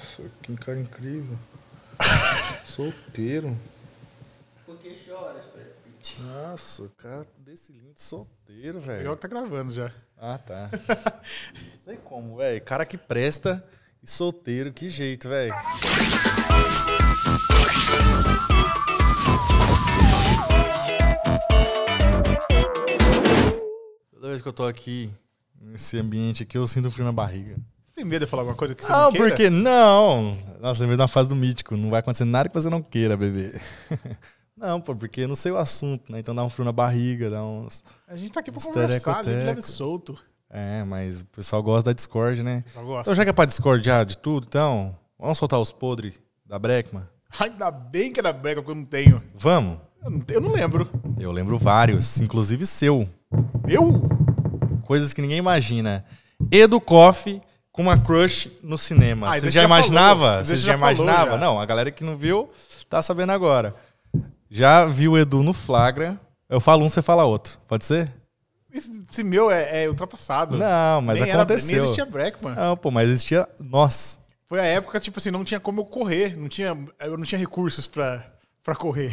Nossa, que cara incrível. Solteiro. Por que choras, Nossa, cara desse lindo solteiro, é velho. Legal que tá gravando já. Ah, tá. Não sei como, velho. Cara que presta e solteiro, que jeito, velho. Toda vez que eu tô aqui, nesse ambiente aqui, eu sinto frio na barriga tem medo de falar alguma coisa que você não, ah, não queira? porque não. Nossa, lembrei da fase do mítico. Não vai acontecer nada que você não queira beber. não, pô, porque não sei o assunto, né? Então dá um frio na barriga, dá uns. A gente tá aqui pra conversar, leve solto. É, mas o pessoal gosta da Discord, né? Então já que é pra discordar de tudo, então, vamos soltar os podres da Breckman Ainda bem que é da Breckman que eu não tenho. Vamos? Eu não, eu não lembro. Eu lembro vários, inclusive seu. Eu? Coisas que ninguém imagina. Edu Coffee com uma crush no cinema. Ah, você já, imaginava? Você já, já imaginava? Já. Não, a galera que não viu tá sabendo agora. Já viu o Edu no flagra. Eu falo um, você fala outro. Pode ser? Esse meu é, é ultrapassado. Não, mas nem aconteceu. Era, nem existia Não, pô, mas existia nós. Foi a época, tipo assim, não tinha como eu correr. Não tinha, eu não tinha recursos pra para correr.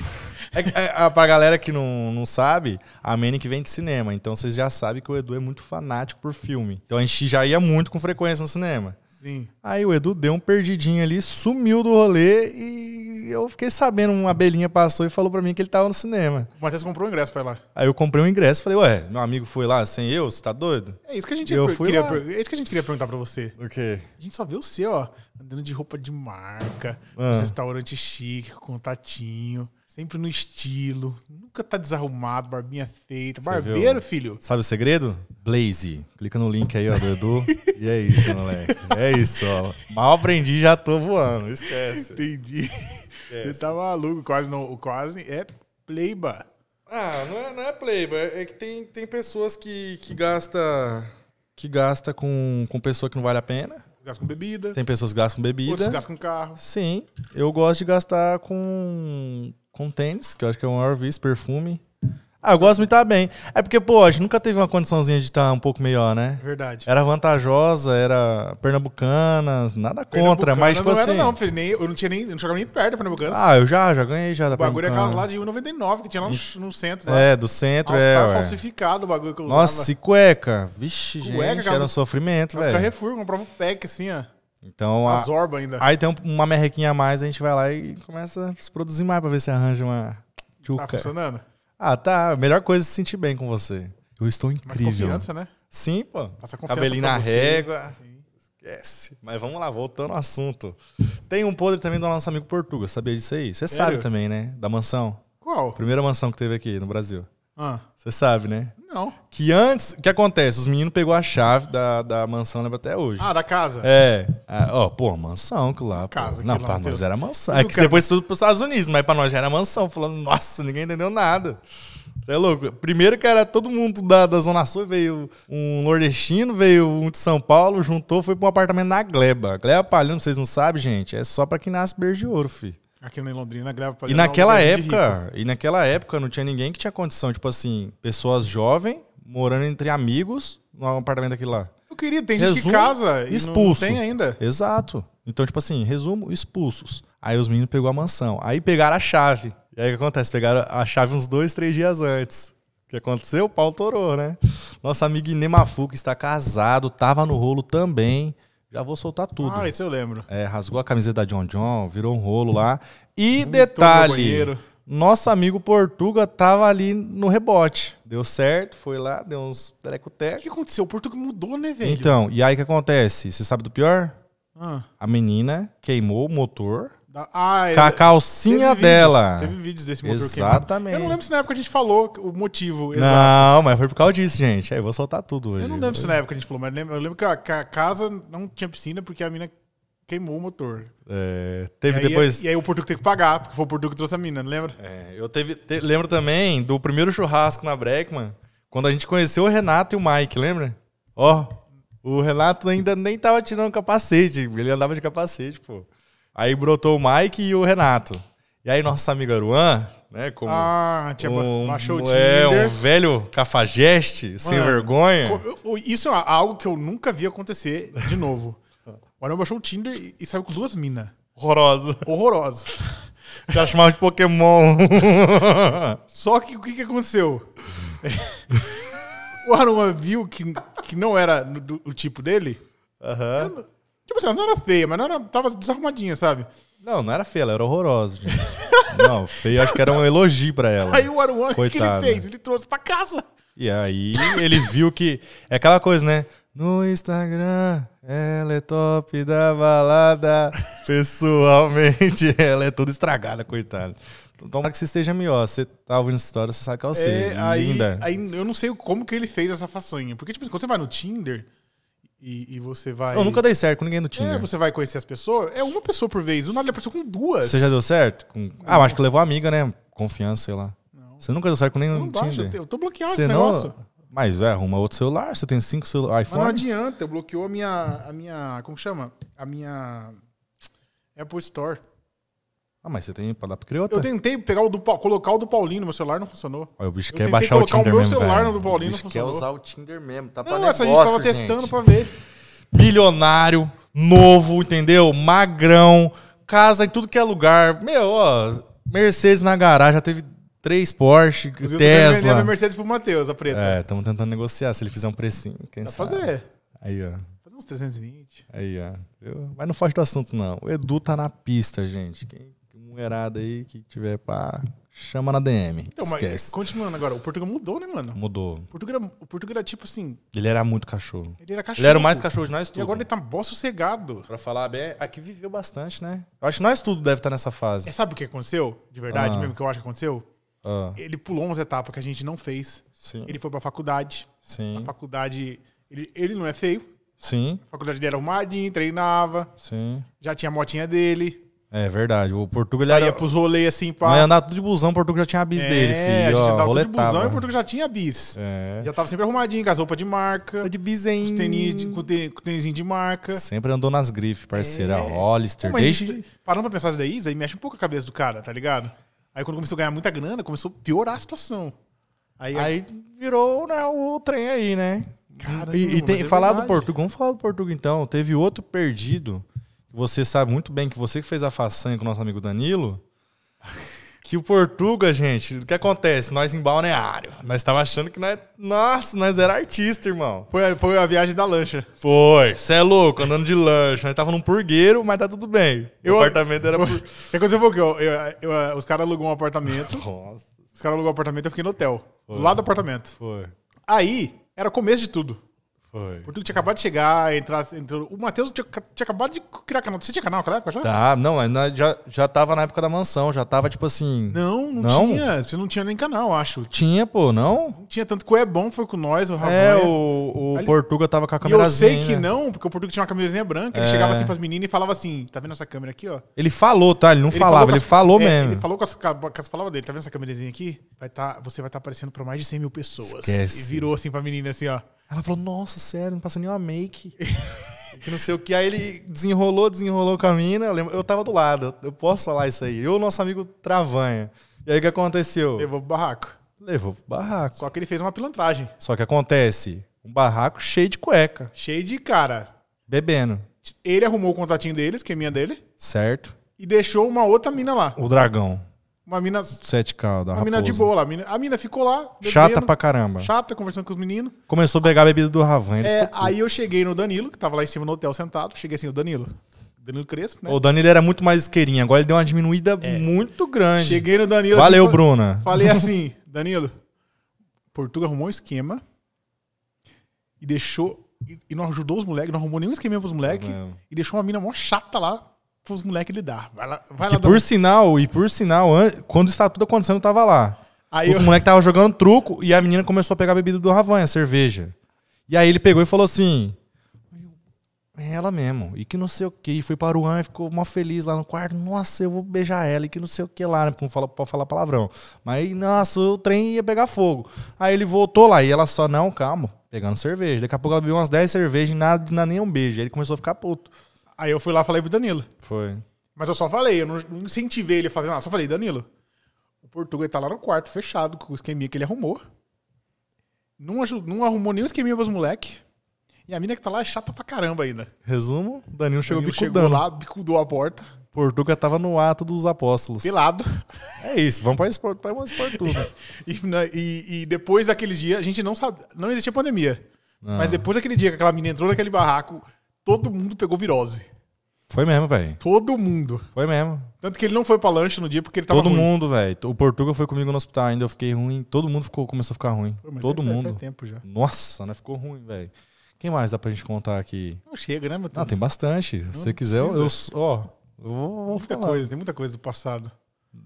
É, é, pra galera que não, não sabe, a Manic vem de cinema, então vocês já sabem que o Edu é muito fanático por filme. Então a gente já ia muito com frequência no cinema. Sim. Aí o Edu deu um perdidinho ali, sumiu do rolê e eu fiquei sabendo, uma abelhinha passou e falou para mim que ele tava no cinema. O Matheus comprou o um ingresso, foi lá. Aí eu comprei um ingresso, falei, ué, meu amigo foi lá sem eu, você tá doido? É isso que a gente, eu fui queria, é isso que a gente queria perguntar pra você. O quê? A gente só viu você, ó, andando de roupa de marca, ah. restaurante chique, com contatinho. Sempre no estilo. Nunca tá desarrumado, barbinha feita. Você Barbeiro, viu? filho. Sabe o segredo? Blaze. Clica no link aí, ó, do Edu. e é isso, moleque. É isso, ó. Mal aprendi, já tô voando. Esquece. Entendi. Esquece. Você tá maluco. Quase não. Quase é pleiba. Ah, não é, não é pleiba. É que tem, tem pessoas que, que gasta que gasta com, com pessoa que não vale a pena. Gasta com bebida. Tem pessoas que gastam com bebida. Outros gastam com carro. Sim. Eu gosto de gastar com com tênis, que eu acho que é o maior vício, perfume. Ah, eu gosto de estar bem. É porque, pô, a gente nunca teve uma condiçãozinha de estar um pouco melhor, né? Verdade. Era vantajosa, era pernambucanas, nada contra, mas tipo não assim... Era, não, filho, nem, eu não tinha nem, não jogava nem perto da Pernambucanas. Ah, eu já, já ganhei já da O bagulho é aquelas lá de 1,99 que tinha lá no, no centro. Né? É, do centro, Nossa, é. Tava ué. falsificado o bagulho que eu usava. Nossa, e cueca. Vixe, cueca, gente, era um sofrimento, velho. Carrefour, comprava um pack assim, ó. Então, a, ainda. aí tem uma merrequinha a mais, a gente vai lá e começa a se produzir mais pra ver se arranja uma tchuca. Tá funcionando? Ah, tá. Melhor coisa é se sentir bem com você. Eu estou incrível. confiança, né? Sim, pô. Passa confiança Cabelinho na você. régua. Sim. Esquece. Mas vamos lá, voltando ao assunto. Tem um podre também do nosso amigo Portuga. Sabia disso aí? Você sabe também, né? Da mansão. Qual? Primeira mansão que teve aqui no Brasil. Ah. Você ah. sabe, né? Não. Que antes, o que acontece? Os meninos pegou a chave da, da mansão, lembra até hoje. Ah, da casa? É. Ah, ó, pô, mansão, que lá. Casa, não, pra nós Deus. era mansão. É que cara... depois tudo pros Estados Unidos, mas pra nós já era mansão. Falando, nossa, ninguém entendeu nada. Você é louco. Primeiro, que era todo mundo da, da Zona Sul veio um nordestino, veio um de São Paulo, juntou, foi pra um apartamento na Gleba. Gleba Palhão, vocês não sabem, gente, é só pra quem nasce berço de ouro, filho. Aqui em Londrina grava pra E naquela época, e naquela época não tinha ninguém que tinha condição, tipo assim, pessoas jovens morando entre amigos no apartamento daquele lá. Eu queria, tem resumo, gente que casa e expulso. não tem ainda. Exato. Então, tipo assim, resumo, expulsos. Aí os meninos pegou a mansão. Aí pegaram a chave. E aí o que acontece? Pegaram a chave uns dois, três dias antes. O que aconteceu? O pau torou, né? Nosso amigo Inemafu, que está casado, tava no rolo também já vou soltar tudo. Ah, isso eu lembro. É, rasgou a camiseta da John John, virou um rolo lá. E Muito hum, detalhe, nosso amigo Portuga tava ali no rebote. Deu certo, foi lá, deu uns telecoteco. O que aconteceu? O Portuga mudou, né, velho? Então, e aí o que acontece? Você sabe do pior? Ah. A menina queimou o motor ah, é, com a calcinha teve dela. Vídeos, teve vídeos desse motor Exatamente. Eu não lembro se na época a gente falou o motivo. Não, mas foi por causa disso, gente. Aí eu vou soltar tudo hoje. Eu não lembro se na época a gente falou, mas eu lembro que a casa não tinha piscina porque a mina queimou o motor. É, teve e aí, depois. E aí o Portugal teve que pagar, porque foi o Portugal que trouxe a mina, não lembra? É, eu teve, te, lembro também do primeiro churrasco na Breckman, quando a gente conheceu o Renato e o Mike, lembra? Ó, o Renato ainda nem tava tirando capacete, ele andava de capacete, pô. Aí brotou o Mike e o Renato. E aí nossa amiga Aruan, né? Como ah, tinha um, baixou o é, um velho cafajeste, Mano, sem vergonha. Isso é algo que eu nunca vi acontecer de novo. o Aruan baixou o Tinder e, saiu com duas minas. Horroroso. Horroroso. Já chamava de Pokémon. Só que o que, que aconteceu? o Aruan viu que, que não era do, o tipo dele. Uhum. Tipo assim, ela não era feia, mas não era, tava desarrumadinha, sabe? Não, não era feia, ela era horrorosa, gente. não, feia acho que era um elogio pra ela. Aí o Aruan, o que, ele fez? Ele trouxe pra casa. E aí ele viu que. É aquela coisa, né? No Instagram, ela é top da balada. Pessoalmente, ela é toda estragada, coitada. Então, tomara que você esteja melhor. Você tá ouvindo essa história, você sabe qual é, seja. É, aí, Linda. Aí eu não sei como que ele fez essa façanha. Porque, tipo, assim, quando você vai no Tinder, e, e, você vai. Eu nunca dei certo com ninguém no Tinder. É, você vai conhecer as pessoas. É uma pessoa por vez. O nome ele apareceu com duas. Você já deu certo? Com... Ah, acho que levou amiga, né? Confiança, sei lá. Não. Você nunca deu certo com ninguém no Tinder. eu tô bloqueado você esse não... negócio. Mas é, arruma outro celular. Você tem cinco celulares. iPhone. Mas não adianta. Eu bloqueou a minha, a minha. Como chama? A minha. Apple Store. Ah, mas você tem pra dar pro criota? Eu tentei pegar o do, colocar o do Paulinho no meu celular, não funcionou. o bicho eu quer baixar o Tinder mesmo, colocar o meu celular velho. no do Paulinho, não funcionou. quer usar o Tinder mesmo, tá pra Não, negócio, essa a gente tava gente. testando pra ver. Milionário, novo, entendeu? Magrão, casa em tudo que é lugar. Meu, ó, Mercedes na garagem, já teve três Porsche, Inclusive, Tesla. Eu Mercedes pro Matheus, a preta. É, estamos tentando negociar, se ele fizer um precinho, quem Dá sabe. fazer. Aí, ó. Fazer uns 320. Aí, ó. Eu... Mas não foge do assunto, não. O Edu tá na pista, gente. Quem mulherada aí que tiver pá, chama na DM. Então, esquece. Mas, continuando agora, o Portugal mudou, né, mano? Mudou. O Portugal, o Portugal era tipo assim. Ele era muito cachorro. Ele era cachorro. Ele era o mais cachorro de nós tudo. E agora ele tá bó sossegado. Pra falar bem, aqui viveu bastante, né? Eu acho que nós tudo deve estar tá nessa fase. É, sabe o que aconteceu? De verdade, ah. mesmo que eu acho que aconteceu? Ah. Ele pulou umas etapas que a gente não fez. Sim. Ele foi pra faculdade. Sim. A faculdade. Ele, ele não é feio. Sim. A faculdade dele era arrumadinho, treinava. Sim. Já tinha a motinha dele. É verdade. O Portugal ia pros rolês assim pra. Mas andava tudo de busão, o Portugal já tinha a bis é, dele, filho. A gente ó, andava roletava. tudo de busão e o Portugal já tinha a bis. É. Já tava sempre arrumadinho, com as roupas de marca. Tô de bisenho. Com tênis de, tênisinho de marca. Sempre andou nas grifes, parceira. É. Hollister. Pô, desde... gente, parando pra pensar isso daí, isso aí mexe um pouco a cabeça do cara, tá ligado? Aí quando começou a ganhar muita grana, começou a piorar a situação. Aí, aí virou né, o trem aí, né? Cara, e, e tem, é falar do Portugal, vamos falar do Portugal então. Teve outro perdido você sabe muito bem que você que fez a façanha com o nosso amigo Danilo, que o Portuga, gente, o que acontece? Nós em balneário. Nós tava achando que nós. Nossa, nós era artista, irmão. Foi, foi a viagem da lancha. Foi. Você é louco, andando de lancha. Nós tava num purgueiro, mas tá tudo bem. Eu, o apartamento era. Por... Que aconteceu foi o quê? os caras alugou um apartamento. Nossa. Os caras alugou um apartamento, eu fiquei no hotel. Foi. Do lado do apartamento. Foi. Aí, era começo de tudo. Foi. O Portugal tinha acabado de chegar, entrar, entrou. O Matheus tinha, tinha, acabado de criar canal. Você tinha canal naquela época já? Tá, não, é, já, já tava na época da mansão, já tava tipo assim. Não, não, não? tinha. Você não tinha nem canal, acho. Tinha, pô, não? Não tinha tanto que o É Bom foi com nós, o Rafael. É, o, o Ali... Portuga tava com a câmerazinha. eu sei que né? não, porque o Portuga tinha uma camisinha branca. É. Ele chegava assim pras meninas e falava assim: tá vendo essa câmera aqui, ó? Ele falou, tá? Ele não ele falava, falou ele falou é, mesmo. Ele falou com as, com as, palavras dele: tá vendo essa câmerazinha aqui? Vai tá, você vai estar tá aparecendo pra mais de 100 mil pessoas. Esquece. E virou assim pra menina assim, ó. Ela falou, nossa, sério, não passou nenhuma make. que não sei o que. Aí ele desenrolou, desenrolou com a mina. Eu, eu tava do lado, eu posso falar isso aí. Eu, o nosso amigo Travanha. E aí o que aconteceu? Levou pro barraco. Levou pro barraco. Só que ele fez uma pilantragem. Só que acontece, um barraco cheio de cueca. Cheio de cara. Bebendo. Ele arrumou o contratinho deles, que é minha dele. Certo. E deixou uma outra mina lá. O dragão. Uma mina. 7K da Uma mina de boa lá. A mina, a mina ficou lá. Bebendo, chata pra caramba. Chata, conversando com os meninos. Começou a pegar a bebida do Ravan. É, aí eu cheguei no Danilo, que tava lá em cima no hotel sentado. Cheguei assim, o Danilo. Danilo Crespo, né? O Danilo era muito mais isqueirinho. Agora ele deu uma diminuída é. muito grande. Cheguei no Danilo. Assim, Valeu, assim, Bruna. Falei assim, Danilo. Portugal arrumou um esquema e deixou. E, e não ajudou os moleques, não arrumou nenhum esquema pros moleques. e deixou uma mina mó chata lá os moleques lidar. Vai lá, vai que lá por sinal, e por sinal, quando estava tudo acontecendo, eu tava lá. Aí os eu... moleques estavam jogando truco e a menina começou a pegar a bebida do Ravanha, cerveja. E aí ele pegou e falou assim: é ela mesmo. E que não sei o que. E foi para o An e ficou mó feliz lá no quarto. Nossa, eu vou beijar ela. E que não sei o que lá, Não né? Pra falar, falar palavrão. Mas, nossa, o trem ia pegar fogo. Aí ele voltou lá e ela só, não, calma, pegando cerveja. Daqui a pouco ela bebeu umas 10 cervejas e nada, nada nem um beijo. Aí ele começou a ficar puto. Aí eu fui lá e falei pro Danilo. Foi. Mas eu só falei, eu não, incentivei ele a fazer nada. Só falei, Danilo, o Portugal tá lá no quarto, fechado, com o esqueminha que ele arrumou. Não, ajudou, não arrumou nenhum esqueminha pros moleque. E a mina que tá lá é chata pra caramba ainda. Resumo, Danilo chegou Danilo bicudando. Chegou lá, bicudou a porta. Portuga tava no ato dos apóstolos. Pelado. É isso, vamos para esporte, para Portuga. e, né, e, e depois daquele dia, a gente não sabe, não existia pandemia. Não. Mas depois daquele dia que aquela menina entrou naquele barraco, todo mundo pegou virose. Foi mesmo, velho. Todo mundo. Foi mesmo. Tanto que ele não foi pra lanche no dia porque ele tava Todo ruim. mundo, velho. O Portugal foi comigo no hospital ainda, eu fiquei ruim. Todo mundo ficou, começou a ficar ruim. Pô, todo é, é, mundo. Faz tempo já. Nossa, né? Ficou ruim, velho. Quem mais dá pra gente contar aqui? Não chega, né, meu Deus? Ah, tem bastante. Não Se você quiser, eu, ó, eu vou, vou muita falar. coisa, tem muita coisa do passado.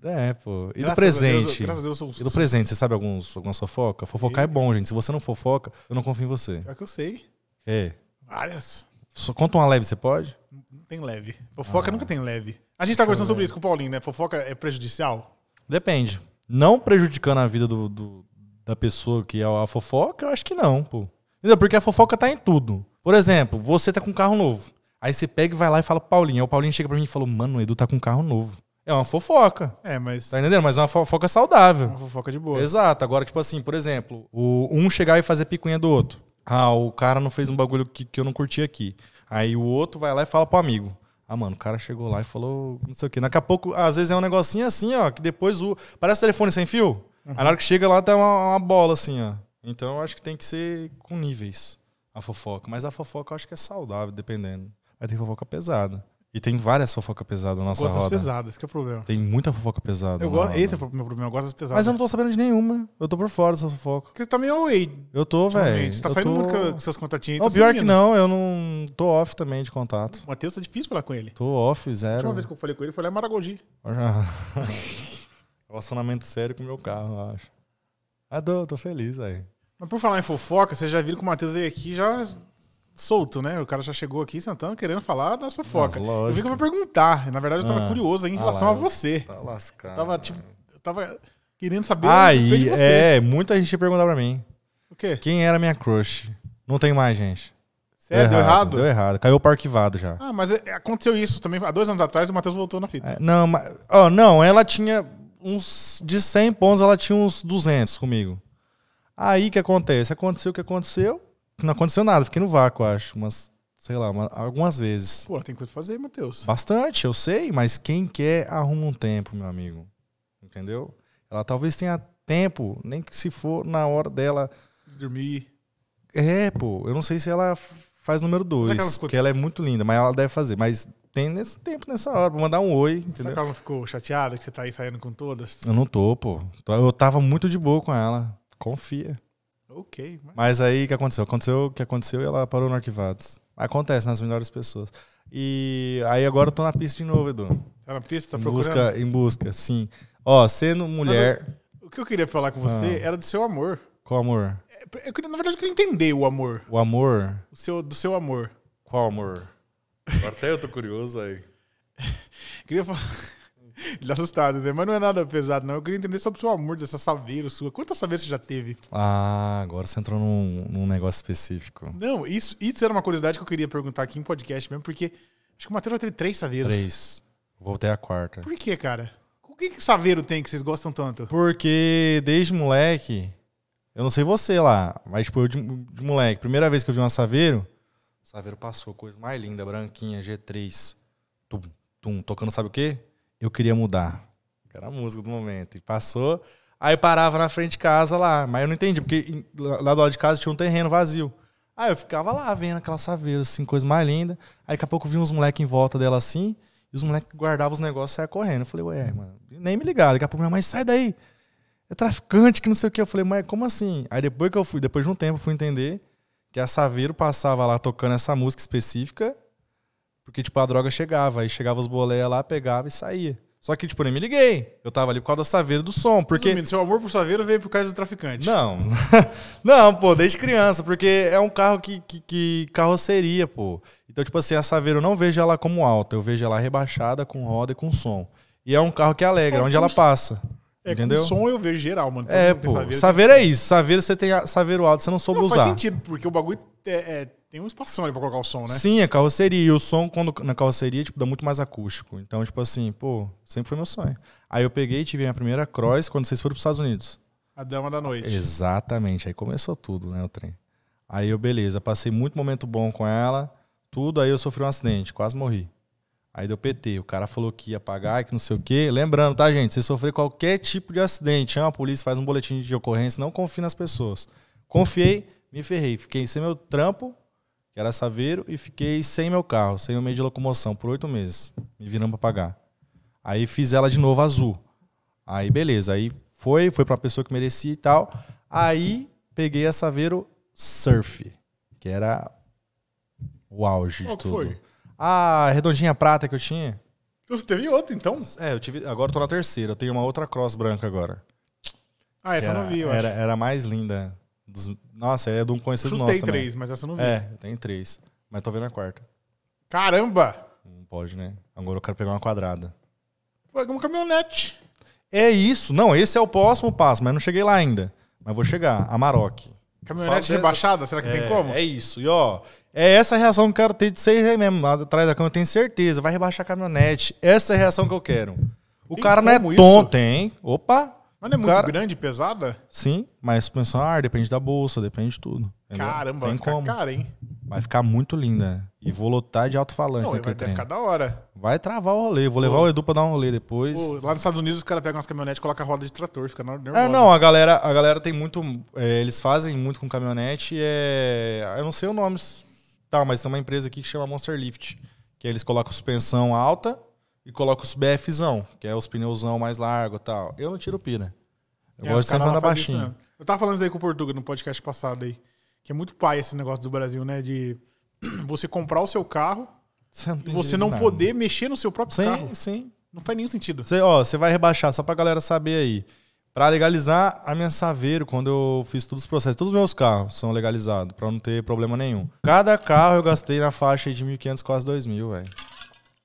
É, pô. E graças do presente. Deus, graças a Deus, sou, sou, e do presente, você sabe alguns, algumas fofoca Fofocar é bom, gente. Se você não fofoca, eu não confio em você. É que eu sei. É. Várias. Só conta uma leve, você pode? Não tem leve. Fofoca ah. nunca tem leve. A gente tá conversando sobre isso com o Paulinho, né? Fofoca é prejudicial? Depende. Não prejudicando a vida do, do da pessoa que é a fofoca, eu acho que não, pô. Entendeu? Porque a fofoca tá em tudo. Por exemplo, você tá com um carro novo. Aí você pega e vai lá e fala Paulinho. Aí o Paulinho chega pra mim e falou, mano, o Edu tá com um carro novo. É uma fofoca. É, mas. Tá entendendo? Mas é uma fofoca saudável. É uma fofoca de boa. Exato. Agora, tipo assim, por exemplo, o um chegar e fazer picuinha do outro. Ah, o cara não fez um bagulho que, que eu não curti aqui. Aí o outro vai lá e fala pro amigo. Ah, mano, o cara chegou lá e falou não sei o quê. Daqui a pouco, às vezes é um negocinho assim, ó, que depois o. Parece telefone sem fio. Uhum. Aí na hora que chega lá tá uma, uma bola assim, ó. Então eu acho que tem que ser com níveis a fofoca. Mas a fofoca eu acho que é saudável, dependendo. Vai ter fofoca pesada. E tem várias fofoca pesada na nossa roda. Das pesadas, que é o problema. Tem muita fofoca pesada. Eu gosto, esse é o meu problema, eu gosto das pesadas. Mas eu não tô sabendo de nenhuma. Eu tô por fora dessa fofoca. Porque você tá meio away. Eu tô, velho. Você tá eu saindo tô... muito com seus contatinhos. Oh, tá pior que não, eu não tô off também de contato. O Matheus tá difícil falar com ele. Tô off, zero. A última vez que eu falei com ele foi lá em Maragogi. Relacionamento sério com o meu carro, eu acho. Ah, tô, tô feliz aí. Mas por falar em fofoca, vocês já viram que o Matheus veio aqui já solto, né? O cara já chegou aqui sentando, querendo falar das fofocas. Eu vim pra perguntar. Na verdade, eu tava ah, curioso em ah relação ah lá, a você. Tá lascado. Tava, tipo, tava querendo saber ah, e, É, muita gente perguntar pra mim. O quê? Quem era minha crush? Não tem mais, gente. É, deu errado, deu errado? Deu errado. Caiu para arquivado já. Ah, mas é, aconteceu isso também. Há dois anos atrás o Matheus voltou na fita. É, não, mas, oh, não, ela tinha uns. De 100 pontos, ela tinha uns 200 comigo. Aí que acontece? Aconteceu o que aconteceu não aconteceu nada, fiquei no vácuo, acho. Umas, sei lá, uma, algumas vezes. Pô, tem coisa pra fazer, Matheus. Bastante, eu sei, mas quem quer arruma um tempo, meu amigo. Entendeu? Ela talvez tenha tempo, nem que se for na hora dela. Dormir. É, pô. Eu não sei se ela faz número dois, que ela ficou... porque ela é muito linda, mas ela deve fazer. Mas tem nesse tempo, nessa hora, pra mandar um oi. Entendeu? Será que ela não ficou chateada que você tá aí saindo com todas? Eu não tô, pô. Eu tava muito de boa com ela. Confia. Ok. Mas... aí o que aconteceu? Aconteceu o que aconteceu e ela parou no arquivados. Acontece nas né, melhores pessoas. E aí agora eu tô na pista de novo, Edu. Tá na pista? Tá em procurando? Busca, em busca, sim. Ó, sendo mulher. o que eu queria falar com você ah. era do seu amor. Qual amor? É, eu na verdade, eu queria entender o amor. O amor? O seu, do seu amor. Qual amor? até eu tô curioso aí. queria falar. Ele tá assustado, né? Mas não é nada pesado, não. Eu queria entender sobre o seu amor dessa saveira sua. Quantas saveiras você já teve? Ah, agora você entrou num, num negócio específico. Não, isso, isso era uma curiosidade que eu queria perguntar aqui em podcast mesmo, porque acho que o Matheus já teve três saveiros. Três. Voltei a quarta. Por que, cara? O que, que saveiro tem que vocês gostam tanto? Porque desde moleque, eu não sei você lá, mas tipo, eu de, de moleque, primeira vez que eu vi um saveiro, saveiro passou, coisa mais linda, branquinha, G3. Tum, tum, tocando sabe o quê? eu queria mudar. Era a música do momento. E passou. Aí parava na frente de casa lá. Mas eu não entendi, porque lá do lado de casa tinha um terreno vazio. Aí eu ficava lá vendo aquela saveiras, assim, coisa mais linda. Aí daqui a pouco vi uns moleques em volta dela assim. E os moleques guardavam os negócios e saiam correndo. Eu falei, ué, mano, nem me ligava. Daqui a pouco minha mãe, sai daí. É traficante que não sei o que. Eu falei, mãe, como assim? Aí depois que eu fui, depois de um tempo, eu fui entender que a Saveiro passava lá tocando essa música específica porque, tipo, a droga chegava, aí chegava os boleias lá, pegava e saía. Só que, tipo, porém nem me liguei. Eu tava ali por causa da saveira do som. Porque... Resumindo, seu amor por saveira veio por causa do traficante. Não. não, pô, desde criança. Porque é um carro que, que, que, carroceria, pô. Então, tipo assim, a saveira eu não vejo ela como alta. Eu vejo ela rebaixada, com roda e com som. E é um carro que alegra, pô, onde ela passa. É, entendeu? com som eu vejo geral, mano. é, pô. Saveira, saveira é isso. Saveira você tem a, saveiro alto, você não soube não, usar. faz sentido, porque o bagulho é, é tem um espação ali pra colocar o som, né? Sim, a é carroceria. E o som, quando na carroceria, tipo, dá muito mais acústico. Então, tipo assim, pô, sempre foi meu sonho. Aí eu peguei e tive minha primeira cross quando vocês foram pros Estados Unidos. A dama da noite. Exatamente. Aí começou tudo, né, o trem. Aí eu, beleza, passei muito momento bom com ela, tudo. Aí eu sofri um acidente, quase morri. Aí deu PT. O cara falou que ia pagar, que não sei o quê. Lembrando, tá, gente? Se sofrer qualquer tipo de acidente, chama a polícia, faz um boletim de ocorrência, não confie nas pessoas. Confiei, me ferrei. Fiquei sem meu trampo, que era Saveiro, e fiquei sem meu carro, sem o meio de locomoção, por oito meses, me virando para pagar. Aí fiz ela de novo azul. Aí beleza, aí foi, foi para a pessoa que merecia e tal. Aí peguei a Saveiro Surf, que era o auge Qual de tudo. Foi? A redondinha prata que eu tinha. Então, você teve outra, então? É, eu tive. Agora eu tô na terceira. Eu tenho uma outra cross branca agora. Ah, essa era, eu não vi, eu era, acho. Era mais linda. Dos, nossa, é de um conhecido Chutei nosso tem três, mas essa eu não vi. É, tem três. Mas tô vendo a quarta. Caramba! Não pode, né? Agora eu quero pegar uma quadrada. Pega uma caminhonete. É isso. Não, esse é o próximo passo, mas não cheguei lá ainda. Mas vou chegar. A Maroc. Caminhonete rebaixada? Será que é, tem como? É isso. E ó, é essa reação que eu quero ter de seis aí mesmo. Lá atrás da cama eu tenho certeza. Vai rebaixar a caminhonete. Essa é a reação que eu quero. O tem cara não é tonto, isso? hein? Opa! Mas não é muito cara... grande, pesada? Sim, mas suspensão ar, ah, depende da bolsa, depende de tudo. Entendeu? Caramba, Tem vai ficar como. cara, hein? Vai ficar muito linda. E vou lotar de alto-falante. vai ter ficar da hora. Vai travar o rolê. Vou levar Pô. o Edu pra dar um rolê depois. Pô, lá nos Estados Unidos os caras pegam umas caminhonetes e colocam a roda de trator, fica é, nervoso. É, não, a galera, a galera tem muito. É, eles fazem muito com caminhonete. É, eu não sei o nome, tá, mas tem uma empresa aqui que chama Monster Lift. Que eles colocam suspensão alta e coloco os BFzão, que é os pneuzão mais largo e tal. Eu não tiro pina. Né? Eu é, gosto de sempre andar baixinho. Eu tava falando isso aí com o Portuga no podcast passado aí. Que é muito pai esse negócio do Brasil, né? De você comprar o seu carro você não e você não poder mexer no seu próprio sim, carro. Sim, sim Não faz nenhum sentido. Você, ó, você vai rebaixar, só pra galera saber aí. Pra legalizar a minha Saveiro, quando eu fiz todos os processos, todos os meus carros são legalizados, pra não ter problema nenhum. Cada carro eu gastei na faixa de 1.500, quase 2.000, velho.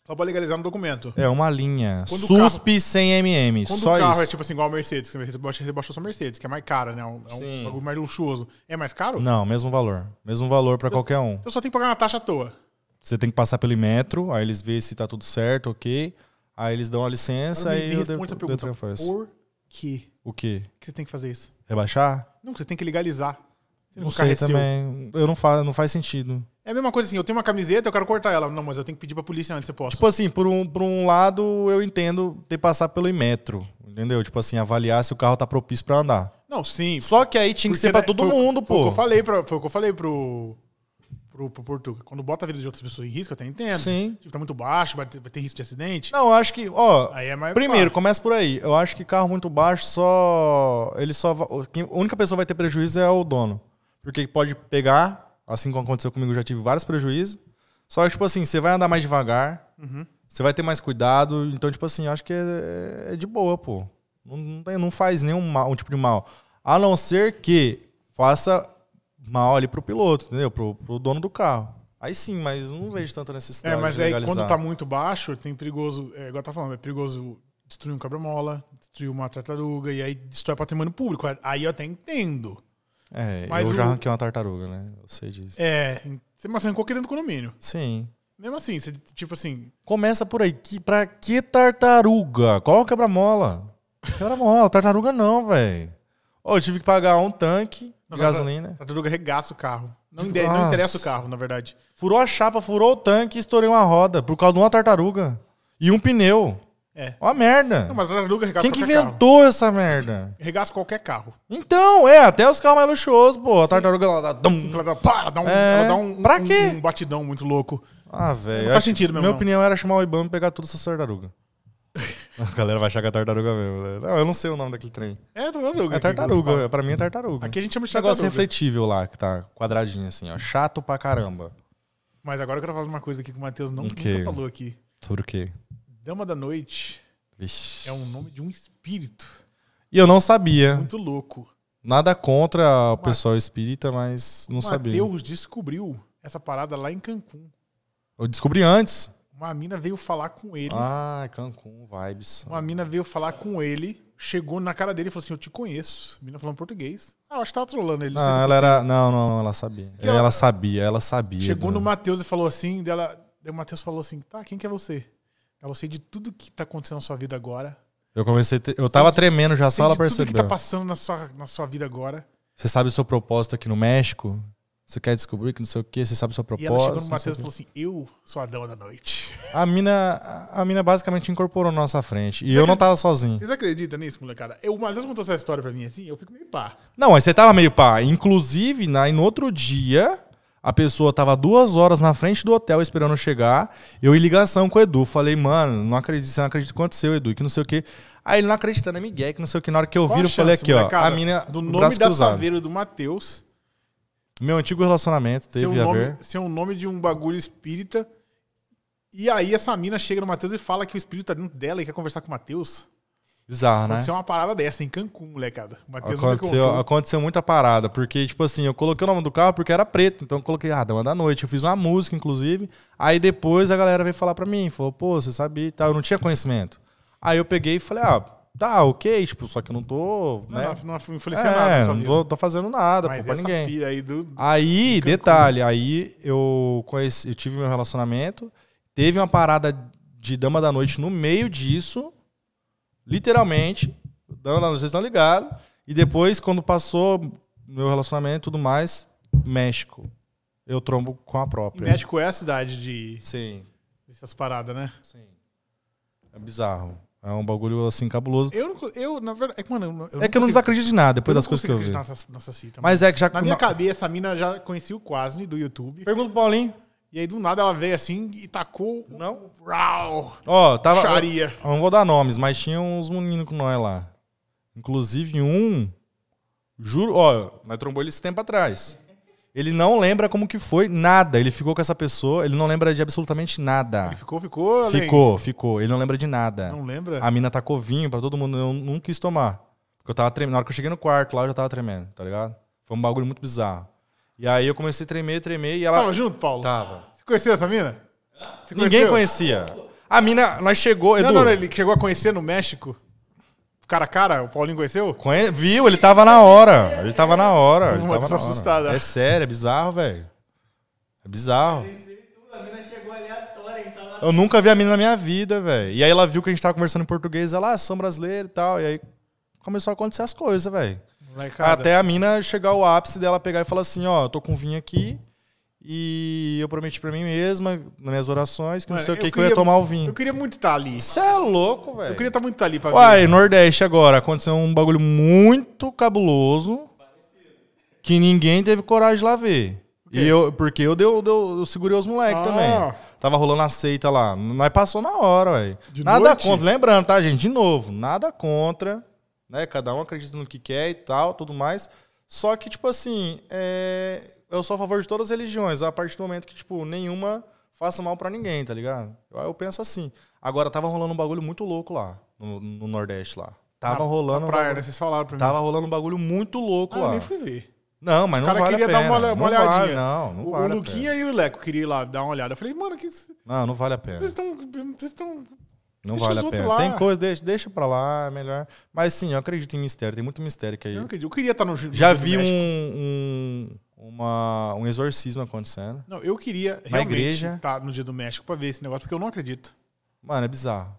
Só pra legalizar no documento. É, uma linha. Quando carro- SUSP 100 mm. Quando Só o carro é isso. é tipo assim, igual a Mercedes, que você rebaixou só Mercedes, que é mais cara, né? É um é um Sim. bagulho mais luxuoso. É mais caro? Não, mesmo valor. Mesmo valor pra qualquer um. Você só tem que pagar uma taxa à toa. Você tem que passar pelo metro, aí eles veem se tá tudo certo, ok. Aí eles dão a licença e. me- me e responde a pergunta. Por que, O quê? que você tem que fazer isso? Rebaixar? É Não, você tem que legalizar não sei também. Eu não faz, não faz sentido. É a mesma coisa assim, eu tenho uma camiseta, eu quero cortar ela. Não, mas eu tenho que pedir pra polícia antes, você possa. Tipo assim, por um, por um lado, eu entendo ter passar pelo Imetro, entendeu? Tipo assim, avaliar se o carro tá propício pra andar. Não, sim. Só que aí tinha que ser pra todo foi, mundo, foi pô. Foi o que eu falei, pra, foi o que eu falei pro, pro, pro Portuga. Quando bota a vida de outras pessoas em risco, eu até entendo. Sim. Tipo, tá muito baixo, vai ter, vai ter risco de acidente. Não, eu acho que, ó. Aí é mais primeiro, baixo. começa por aí. Eu acho que carro muito baixo só. Ele só. A única pessoa que vai ter prejuízo é o dono porque pode pegar, assim como aconteceu comigo, já tive vários prejuízos. Só que, tipo assim, você vai andar mais devagar, uhum. você vai ter mais cuidado. Então, tipo assim, eu acho que é, é de boa, pô. Não, não, faz nenhum mal, um tipo de mal. A não ser que faça mal ali pro piloto, entendeu? Pro, pro dono do carro. Aí sim, mas não vejo tanta necessidade. É, mas aí quando tá muito baixo, tem perigoso. É, igual tá falando, é perigoso destruir um cabra-mola, destruir uma tartaruga, e aí destrói patrimônio público. Aí eu até entendo. É, mas eu já arranquei uma tartaruga, né? Eu sei disso. É, você arrancou aqui dentro do condomínio. Sim. Mesmo assim, você, tipo assim. Começa por aí. Que, pra que tartaruga? Qual o quebra-mola? Quebra-mola, tartaruga não, velho. Oh, eu tive que pagar um tanque não, de gasolina. Tartaruga regaça o carro. Não, não interessa o carro, na verdade. Furou a chapa, furou o tanque e estourei uma roda por causa de uma tartaruga. E um pneu. É. Ó a merda. Não, mas tartaruga regaça Quem que inventou carro. essa merda? Regaça qualquer carro. Então, é, até os carros mais luxuosos, pô. A tartaruga, ela dá... Dum. ela dá, pá, dá um, é. ela dá um, pra quê? um batidão muito louco. Ah, velho. Faz sentido mesmo. Minha não. opinião era chamar o Ibama e pegar tudo essa tartaruga. a galera vai achar que é tartaruga mesmo. Né? Não, eu não sei o nome daquele trem. É tartaruga. É tartaruga. É, pra mim é tartaruga. Aqui a gente chama de tartaruga. Um negócio refletível lá, que tá quadradinho assim, ó. Chato pra caramba. Mas agora eu quero falar de uma coisa aqui que o Matheus não, nunca falou aqui. Sobre o quê? Dama da Noite Vixe. é um nome de um espírito. E eu não sabia. Muito louco. Nada contra o pessoal espírita, mas não Mateus sabia. Mateus descobriu essa parada lá em Cancún. Eu descobri antes. Uma mina veio falar com ele. Ah, Cancún, vibes. Uma mina veio falar com ele, chegou na cara dele e falou assim: Eu te conheço. A mina falando português. Ah, eu acho que tava trolando ele. Não, não ela era. Não, não, não, ela sabia. Ela, ela, sabia, ela sabia. Chegou do... Né? no Matheus e falou assim, dela. O Matheus falou assim: Tá, quem que é você? É você de tudo que tá acontecendo na sua vida agora. Eu comecei. Te... Eu tava tremendo já, só ela percebeu. Tudo que tá passando na sua, na sua vida agora. Você sabe o seu propósito aqui no México? Você quer descobrir que não sei o quê, você sabe o seu propósito. E ela chegou no Matheus e falou assim: Eu sou a dama da noite. A mina, a mina basicamente incorporou na nossa frente. E você eu não tava sozinho. Vocês acreditam nisso, molecada? Eu, o Matheus contou essa história pra mim assim, eu fico meio pá. Não, mas você tava meio pá. Inclusive, na, no outro dia, a pessoa tava duas horas na frente do hotel esperando chegar. Eu em ligação com o Edu. Falei, mano, não acredito, você não acredita que aconteceu, Edu, que não sei o quê. Aí ele não acreditando, é Miguel, que não sei o que. Na hora que eu viro, eu falei aqui, ó. Cara, a mina. Do nome da cruzado. do Matheus. Meu antigo relacionamento teve a ver. Ser o nome de um bagulho espírita. E aí essa mina chega no Matheus e fala que o espírito tá dentro dela e quer conversar com o Matheus. Bizarro, aconteceu né? Aconteceu uma parada dessa em Cancún, molecada. aconteceu, aconteceu muita parada, porque, tipo assim, eu coloquei o nome do carro porque era preto, então eu coloquei ah, Dama da Noite. Eu fiz uma música, inclusive. Aí depois a galera veio falar pra mim, falou, pô, você sabia e tal. Eu não tinha conhecimento. Aí eu peguei e falei, ah, tá, ok, tipo, só que eu não tô. Não, né? não, não influencia é, nada. Não tô, tô, fazendo nada, Mas pô, pra ninguém. aí, do, aí detalhe, aí eu conheci, eu tive meu relacionamento, teve uma parada de Dama da Noite no meio disso literalmente, não estão tá ligados. E depois, quando passou meu relacionamento e tudo mais, México. Eu trombo com a própria. E México é a cidade de. Sim. Essas paradas, né? Sim. É bizarro. É um bagulho assim cabuloso. Eu, não, eu na verdade. É que, mano, eu não, é não que eu não desacredito de nada depois das coisas que eu vi. Nessa, nessa cita, mas é que já. Na minha cabeça, a mina já conhecia o Quasne do YouTube. Pergunta pro Paulinho. E aí do nada ela veio assim e tacou. Não? Uau! Ó, oh, tava. Charia. Eu, eu não vou dar nomes, mas tinha uns meninos com nós lá. Inclusive um. Juro, ó, nós trombou ele esse tempo atrás. Ele não lembra como que foi nada. Ele ficou com essa pessoa, ele não lembra de absolutamente nada. Ele ficou, ficou? Além. Ficou, ficou. Ele não lembra de nada. Não lembra? A mina tacou vinho pra todo mundo, eu não quis tomar. Porque eu tava tremendo. Na hora que eu cheguei no quarto lá, eu já tava tremendo, tá ligado? Foi um bagulho muito bizarro. E aí eu comecei a tremer, tremer e ela. Tava junto, Paulo? Tava. Você conhecia essa mina? Ninguém conhecia. A mina, nós chegou. Edu, não, não, ele chegou a conhecer no México. Cara a cara, o Paulinho conheceu? Conhe... Viu, ele tava na hora. Ele tava na hora. Ele tava na assustada. É sério, é bizarro, velho. É bizarro. Eu nunca vi a mina na minha vida, velho. E aí ela viu que a gente tava conversando em português, ela, ah, são brasileiro e tal. E aí começou a acontecer as coisas, velho. Até a mina chegar ao ápice dela pegar e falar assim, ó, tô com vinho aqui e eu prometi para mim mesma, nas minhas orações, que Mano, não é, sei o que, que eu ia tomar o vinho. Eu queria muito estar ali. Você é louco, velho. Eu queria estar muito ali pra Uai, Nordeste agora, aconteceu um bagulho muito cabuloso que ninguém teve coragem de lá ver. E eu, porque eu, deu, deu, eu segurei os moleques ah. também. Tava rolando a seita lá. Mas passou na hora, velho. Nada noite? contra. Lembrando, tá, gente? De novo, nada contra né? Cada um acredita no que quer e tal, tudo mais. Só que, tipo assim, é... eu sou a favor de todas as religiões, a partir do momento que, tipo, nenhuma faça mal para ninguém, tá ligado? Eu, eu, penso assim. Agora, tava rolando um bagulho muito louco lá, no, no Nordeste lá. Tava na, rolando. Na praia, um bagulho... né? Vocês falaram pra mim. Tava rolando um bagulho muito louco ah, lá. Eu nem fui ver. Não, mas Os não cara vale a pena. dar uma, uma olhadinha. Vale, não, não o, vale o Luquinha e o Leco queriam ir lá dar uma olhada. Eu falei, mano, que. Não, não vale a pena. Vocês estão. Vocês estão não deixa vale a pena. Lá. Tem coisa, deixa, deixa pra lá, é melhor. Mas sim, eu acredito em mistério, tem muito mistério que aí. Eu, acredito. eu queria estar no Já vi um, um, uma, um exorcismo acontecendo. Não, eu queria realmente igreja. estar tá no dia do México pra ver esse negócio, porque eu não acredito. Mano, é bizarro.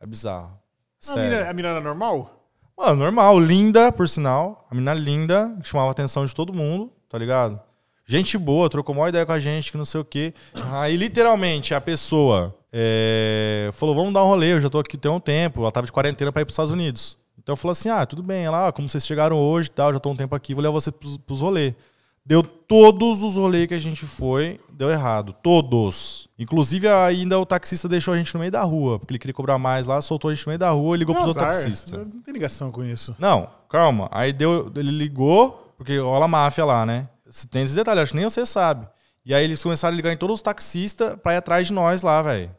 É bizarro. Não, a, menina era normal? Mano, normal, linda, por sinal. A menina linda, chamava a atenção de todo mundo, tá ligado? Gente boa, trocou uma ideia com a gente, que não sei o quê. Aí, literalmente, a pessoa é, falou, vamos dar um rolê, eu já tô aqui tem um tempo, ela tava de quarentena para ir pros Estados Unidos. Então falou assim, ah, tudo bem, ela, ah, como vocês chegaram hoje e tal, já tô um tempo aqui, vou levar você pros, pros rolês. Deu todos os rolês que a gente foi, deu errado. Todos. Inclusive, ainda o taxista deixou a gente no meio da rua, porque ele queria cobrar mais lá, soltou a gente no meio da rua e ligou pro taxista. Não tem ligação com isso. Não, calma. Aí deu, ele ligou, porque olha a máfia lá, né? Tem esses detalhes acho que nem você sabe. E aí eles começaram a ligar em todos os taxistas pra ir atrás de nós lá, velho.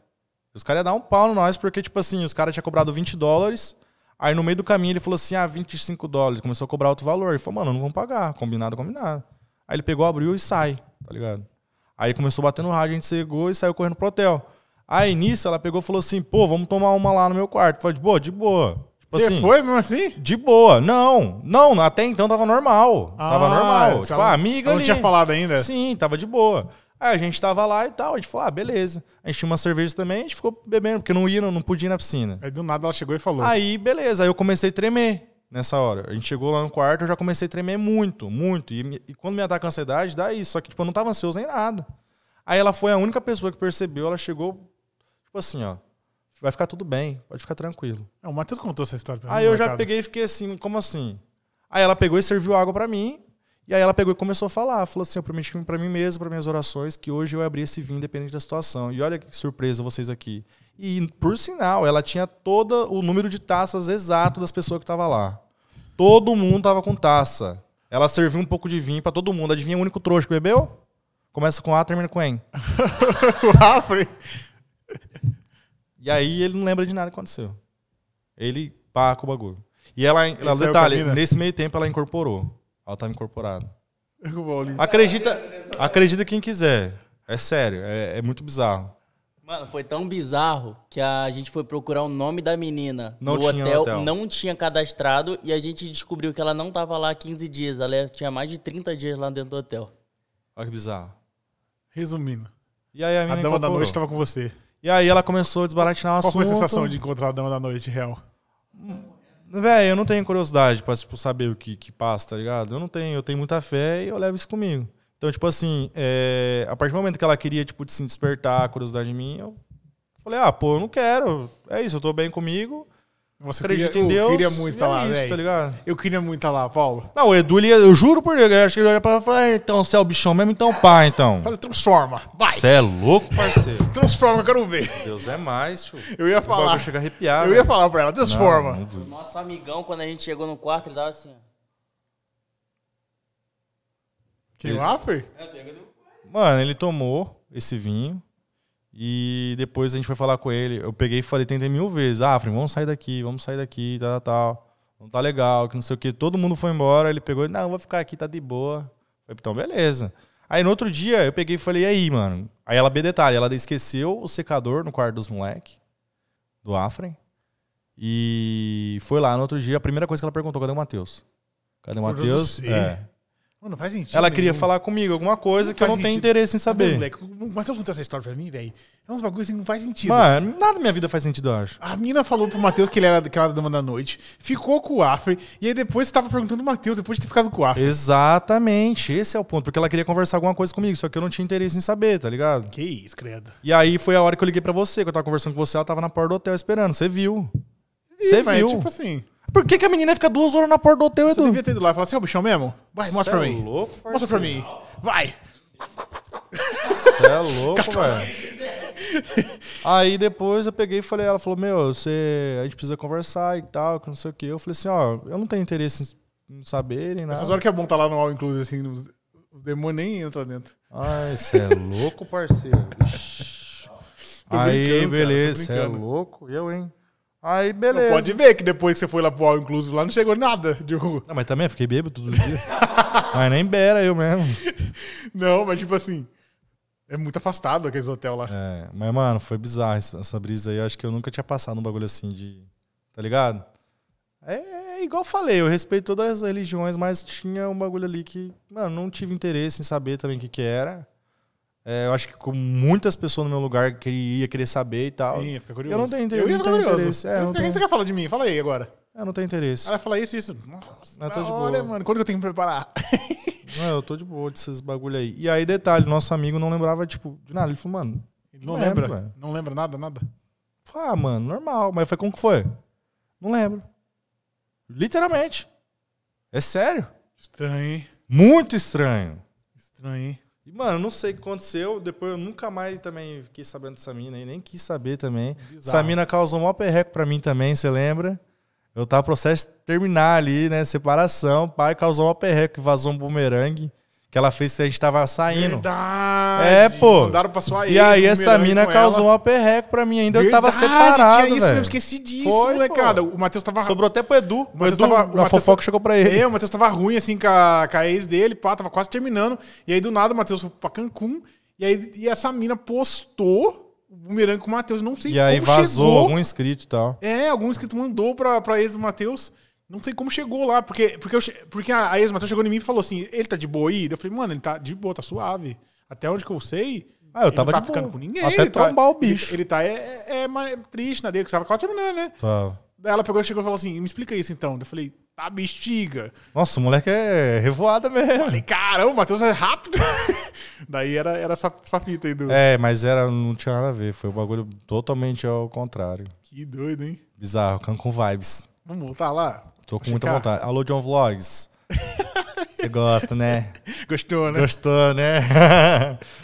Os caras iam dar um pau no nós, porque, tipo assim, os caras tinham cobrado 20 dólares. Aí no meio do caminho ele falou assim: ah, 25 dólares. Começou a cobrar outro valor. Ele falou, mano, não vamos pagar. Combinado, combinado. Aí ele pegou, abriu e sai, tá ligado? Aí começou a bater no rádio, a gente cegou e saiu correndo pro hotel. Aí nisso ela pegou e falou assim: pô, vamos tomar uma lá no meu quarto. Eu falei, de boa, de boa. Tipo Você assim, foi mesmo assim? De boa. Não, não, até então tava normal. Ah, tipo, tava normal. Tipo, ela, amiga ela ali. não tinha falado ainda? Sim, tava de boa. Aí a gente tava lá e tal, a gente falou, ah, beleza. A gente tinha uma cerveja também, a gente ficou bebendo, porque não ia, não podia ir na piscina. Aí do nada ela chegou e falou. Aí, beleza, aí eu comecei a tremer nessa hora. A gente chegou lá no quarto, eu já comecei a tremer muito, muito. E, e quando me ataca a ansiedade, dá isso. Só que, tipo, eu não tava ansioso nem nada. Aí ela foi a única pessoa que percebeu, ela chegou, tipo assim, ó. Vai ficar tudo bem, pode ficar tranquilo. É, o Matheus contou essa história pra mim. Aí eu né, já peguei e fiquei assim, como assim? Aí ela pegou e serviu água para mim. E aí ela pegou e começou a falar, falou assim, eu prometi para mim mesmo, para minhas orações, que hoje eu abri esse vinho independente da situação. E olha que surpresa vocês aqui. E por sinal, ela tinha todo o número de taças exato das pessoas que estavam lá. Todo mundo tava com taça. Ela serviu um pouco de vinho para todo mundo. Adivinha o único trouxa que bebeu? Começa com A, termina com N. o E aí ele não lembra de nada que aconteceu. Ele pá com o bagulho. E ela, ela é detalhe, né? nesse meio tempo ela incorporou. Ela tá incorporada. Acredita, acredita quem quiser. É sério, é, é muito bizarro. Mano, foi tão bizarro que a gente foi procurar o nome da menina no hotel, hotel, não tinha cadastrado e a gente descobriu que ela não tava lá há 15 dias, ela tinha mais de 30 dias lá dentro do hotel. Olha que bizarro. Resumindo. E aí a, a dama da noite estava com você. E aí ela começou a desbaratinar o assunto. Qual foi a sensação de encontrar a dama da noite, real? Véi, eu não tenho curiosidade pra, tipo, saber o que, que passa, tá ligado? Eu não tenho, eu tenho muita fé e eu levo isso comigo. Então, tipo assim, é, a partir do momento que ela queria, tipo, se despertar a curiosidade em mim, eu falei, ah, pô, eu não quero. É isso, eu tô bem comigo. Você Acredito queria, em Deus. Eu queria muito estar tá é lá, é isso, tá ligado? Eu queria muito estar tá lá, Paulo. Não, o Edu, ele, eu juro por Deus, eu acho que ele olha pra falar, ah, então você é o bichão mesmo, então pá, então. Olha, transforma, vai. Você é louco, parceiro? transforma, eu quero ver. Deus é mais, tio. Eu ia falar. Eu chego arrepiado. Eu ia falar pra ela, transforma. Não, não Nosso amigão, quando a gente chegou no quarto, ele tava assim, ó. É, Quem Mano, ele tomou esse vinho. E depois a gente foi falar com ele. Eu peguei e falei, tentei mil vezes. Ah, vamos sair daqui, vamos sair daqui, tal, tal, tal. Não tá legal, que não sei o que. Todo mundo foi embora. Ele pegou, não, vou ficar aqui, tá de boa. Falei, então, beleza. Aí no outro dia eu peguei e falei, e aí, mano? Aí ela, detalhe, ela esqueceu o secador no quarto dos moleque, do Afren. E foi lá no outro dia, a primeira coisa que ela perguntou, cadê o Matheus? Cadê o Matheus? É. Mano, faz sentido. Ela queria nenhum. falar comigo alguma coisa não que eu não tenho interesse em saber. Não, moleque, o Matheus contou essa história pra mim, velho. É uns bagulhos assim, não faz sentido. Mano, nada na minha vida faz sentido, eu acho. A mina falou pro Matheus que ele era aquela dama da noite, ficou com o Afre, e aí depois tava perguntando o Matheus, depois de ter ficado com o Afre. Exatamente, esse é o ponto. Porque ela queria conversar alguma coisa comigo, só que eu não tinha interesse em saber, tá ligado? Que isso, credo. E aí foi a hora que eu liguei pra você, que eu tava conversando com você, ela tava na porta do hotel esperando. Você viu. Você viu. tipo assim. Por que, que a menina fica duas horas na porta do hotel, Edu? Você devia ter ido lá e falar assim, é o bichão mesmo? Vai, mostra Cê pra é mim. É louco, mostra pra mim. Vai. Você é louco, velho. Aí depois eu peguei e falei, ela falou, meu, você, a gente precisa conversar e tal, que não sei o que. Eu falei assim, ó, eu não tenho interesse em saber nem nada. Essas horas que é bom estar tá lá no All Inclusive, assim, os, os demônios nem entram dentro. Ai, você é louco, parceiro. Aí, beleza, você é louco. Eu, hein? Aí, beleza. Não, pode ver que depois que você foi lá pro All Inclusive lá, não chegou nada de rua. Não, mas também eu fiquei bêbado todo dia. mas nem bera eu mesmo. Não, mas tipo assim, é muito afastado aqueles hotel lá. É, mas mano, foi bizarro essa brisa aí. Eu acho que eu nunca tinha passado um bagulho assim de. Tá ligado? É, é igual eu falei, eu respeito todas as religiões, mas tinha um bagulho ali que, mano, não tive interesse em saber também o que que era. É, eu acho que com muitas pessoas no meu lugar que ia querer saber e tal. Sim, fica curioso. Eu não tenho, eu ia ficar interesse. É, eu não tenho... O que você quer falar de mim? Fala aí agora. É, eu não tenho interesse. Ela fala isso, isso. Nossa, não, eu tô de boa. mano. Quando que eu tenho que preparar? não, eu tô de boa desses bagulho aí. E aí, detalhe, nosso amigo não lembrava, tipo, de nada. Ele falou, mano. Ele não, não lembra? lembra não lembra nada, nada? Ah, mano, normal. Mas foi como que foi? Não lembro. Literalmente. É sério. Estranho, hein? Muito estranho. Estranho, hein? E, mano, não sei o que aconteceu. Depois eu nunca mais também fiquei sabendo dessa mina aí, nem quis saber também. Bizarro. Essa mina causou um maior perreco pra mim também, você lembra? Eu tava processo terminar ali, né? Separação, pai causou um perreco, vazou um bumerangue que ela fez se a gente tava saindo. Verdade. É, pô. Mandaram pra sua E aí essa mina causou ela. um perreco pra mim ainda. Verdade, eu tava separado, tinha isso, velho. Eu esqueci disso, Foi, pô. cara? O Matheus tava... Sobrou até pro Edu. O Edu, tava... O a fofoca chegou pra ele. É, o Matheus tava ruim, assim, com a, com a ex dele, pá. Tava quase terminando. E aí, do nada, o Matheus foi pra Cancún. E aí, e essa mina postou o bumerangue com o Matheus. Não sei e como E aí vazou chegou. algum inscrito e tal. É, algum inscrito mandou pra, pra ex do Matheus. Não sei como chegou lá, porque, porque, eu, porque a ex-matrona chegou em mim e falou assim: ele tá de boa aí? Eu falei, mano, ele tá de boa, tá suave. Até onde que eu sei. Ah, eu tava ele não tá ficando com ninguém. Até ele tá trombar tá, o bicho. Ele, ele tá é, é, é triste na dele, que tava quase terminando, né? Tá. Daí ela pegou e chegou e falou assim: me explica isso então. Eu falei, tá bexiga. Nossa, o moleque é revoada mesmo. Eu falei, caramba, o Matheus é rápido. Daí era, era essa, essa fita aí do. É, mas era, não tinha nada a ver. Foi um bagulho totalmente ao contrário. Que doido, hein? Bizarro, Cancun Vibes. Vamos voltar lá? Tô com muita vontade. Alô, John Vlogs. Você gosta, né? Gostou, né? Gostou, né?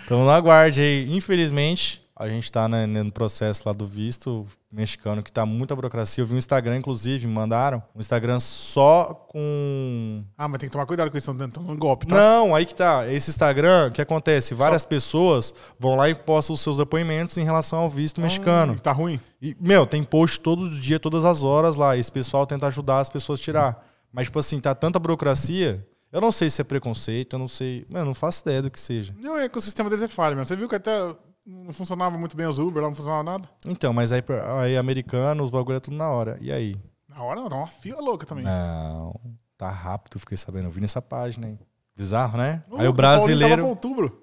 então aguarde aí. Infelizmente, a gente está né, né, no processo lá do visto mexicano, que está muita burocracia. Eu vi um Instagram, inclusive, me mandaram. Um Instagram só com. Ah, mas tem que tomar cuidado com isso, estão dando um golpe, tá? Não, aí que tá. Esse Instagram, o que acontece? Várias só... pessoas vão lá e postam os seus depoimentos em relação ao visto hum, mexicano. Tá ruim. E, meu, tem post todo dia, todas as horas lá. Esse pessoal tenta ajudar as pessoas a tirar. Hum. Mas, tipo assim, tá tanta burocracia eu não sei se é preconceito, eu não sei. Mano, não faço ideia do que seja. Não, é que o sistema deles é falho, mano. Você viu que até não funcionava muito bem os Uber, lá não funcionava nada. Então, mas aí, aí americano, os bagulho é tudo na hora. E aí? Na hora não, dá uma fila louca também. Não, tá rápido, fiquei sabendo. Eu vi nessa página aí. Bizarro, né? Uh, aí o brasileiro.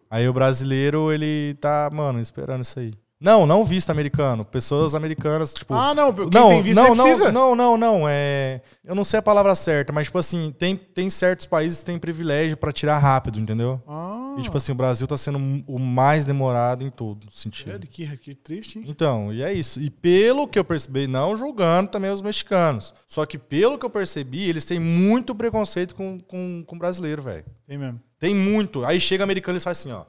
Aí o brasileiro, ele tá, mano, esperando isso aí. Não, não visto americano. Pessoas americanas, tipo. Ah, não, quem não, tem visto é não, não, precisa. não, não, não. É, eu não sei a palavra certa, mas, tipo assim, tem, tem certos países que têm privilégio para tirar rápido, entendeu? Ah. E, tipo assim, o Brasil tá sendo o mais demorado em todo sentido. É, que, que triste, hein? Então, e é isso. E pelo que eu percebi, não julgando também os mexicanos. Só que pelo que eu percebi, eles têm muito preconceito com, com, com brasileiro, velho. Tem mesmo. Tem muito. Aí chega americano e faz assim, ó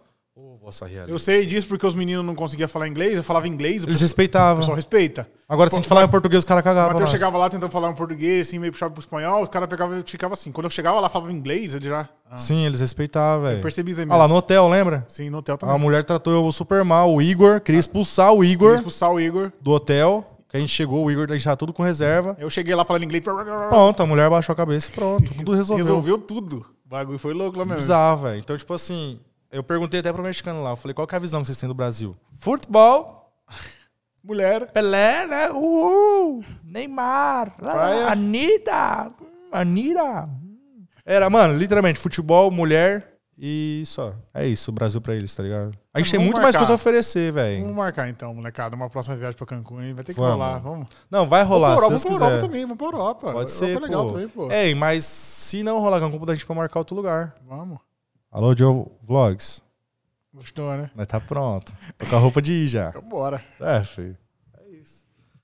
vossa realeza. Eu sei disso porque os meninos não conseguiam falar inglês, eu falava inglês. Eles respeitavam. Só respeita. Agora, se a gente falar em português, os caras cagavam. O eu né? chegava lá tentando falar em português, assim, meio puxado pro espanhol, os caras pegavam e ficava assim. Quando eu chegava lá, falava inglês, ele já. Ah. Sim, eles respeitavam, velho. Eu percebi isso aí mesmo. Ah, lá no hotel, lembra? Sim, no hotel também. A mulher tratou eu super mal, o Igor, queria expulsar o Igor. Queria expulsar o Igor. Do hotel. Que a gente chegou, o Igor a gente tava tudo com reserva. Eu cheguei lá falando inglês. Pronto, a mulher baixou a cabeça, pronto. Tudo resolveu. Resolveu tudo. O bagulho foi louco lá mesmo. Bizarro, velho. Então, tipo assim, eu perguntei até pro mexicano lá, eu falei, qual que é a visão que vocês têm do Brasil? Futebol, mulher, Pelé, né? Uhul! Neymar, Praia. Anida, Anira. Era, mano, literalmente, futebol, mulher e só. É isso, o Brasil pra eles, tá ligado? A gente tem muito mais coisas coisa a oferecer, velho. Vamos marcar então, molecada, uma próxima viagem pra Cancún, hein? Vai ter que Vamos. rolar, vamos. Não, vai rolar, vamos pra Europa também, vamos pra Europa. Pode Europa ser, é legal pô. também, pô. Ei, mas se não rolar Cancún, dá a gente pra marcar outro lugar. Vamos. Alô, Joe Vlogs. Gostou, né? Mas tá pronto. Tô com a roupa de ir já. Então bora. É, filho.